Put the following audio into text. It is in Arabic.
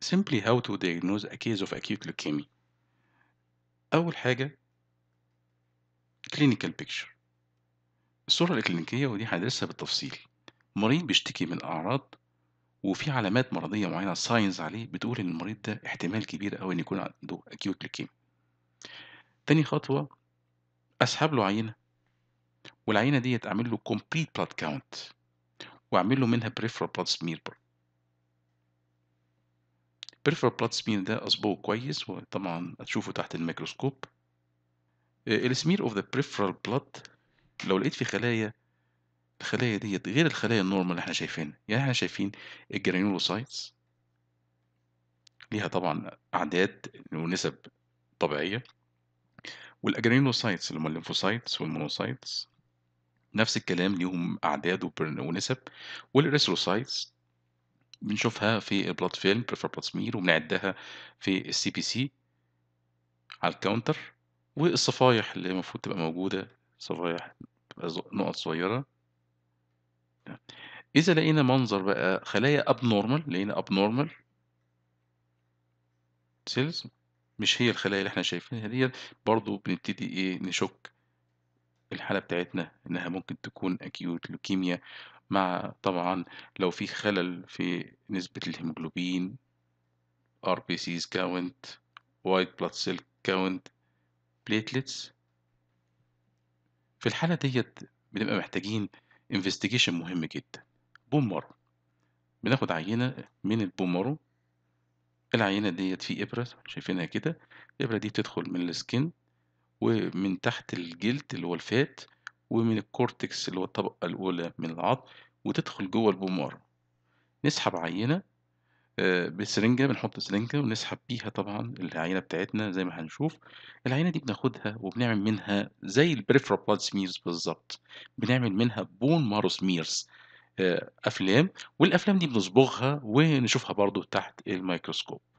simply how to diagnose a case of acute leukemia أول حاجة clinical picture الصورة الإكلينيكية ودي هندرسها بالتفصيل مريض بيشتكي من أعراض وفي علامات مرضية معينة ساينز عليه بتقول إن المريض ده احتمال كبير أوي إن يكون عنده acute leukemia تاني خطوة أسحب له عينة والعينة ديت أعمل له complete blood count وأعمل له منها peripheral blood smear البريفرال بلاد سمير ده أصبغه كويس وطبعا هتشوفه تحت الميكروسكوب آه، السمير اوف ذا بريفرال بلاد لو لقيت في خلايا الخلايا ديت غير الخلايا النورمال اللي احنا شايفينها يعني احنا شايفين الجرانيولوسايتس ليها طبعا اعداد ونسب طبيعيه والاجرانيولوسايتس اللي هم الليمفوسايتس والمونوسايتس نفس الكلام ليهم اعداد ونسب والاريثروسايتس بنشوفها في بلاد فيلم بريفر بلاد سمير وبنعدها في السي بي سي على الكاونتر والصفايح اللي المفروض تبقى موجودة صفايح نقط صغيرة إذا لقينا منظر بقى خلايا أب نورمال لقينا أب نورمال سيلز مش هي الخلايا اللي احنا شايفينها دي برضو بنبتدي ايه نشك الحالة بتاعتنا انها ممكن تكون اكيوت لوكيميا مع طبعًا لو في خلل في نسبة الهيموجلوبين RBCs count white blood cell count platelets في الحالة ديت بنبقى محتاجين investigation مهم جدا بون مارو بناخد عينة من البون مارو العينة ديت في إبرة شايفينها كده الإبرة دي بتدخل من السكين ومن تحت الجلد اللي هو الفات ومن الكورتكس اللي هو الطبقة الأولى من العظم وتدخل جوه البومار نسحب عينة آه، بسرنجة بنحط سرنجة ونسحب بيها طبعا العينة بتاعتنا زي ما هنشوف العينة دي بناخدها وبنعمل منها زي البريفرال بلاد سميرز بالظبط بنعمل منها بون مارو سميرز أفلام والأفلام دي بنصبغها ونشوفها برضو تحت الميكروسكوب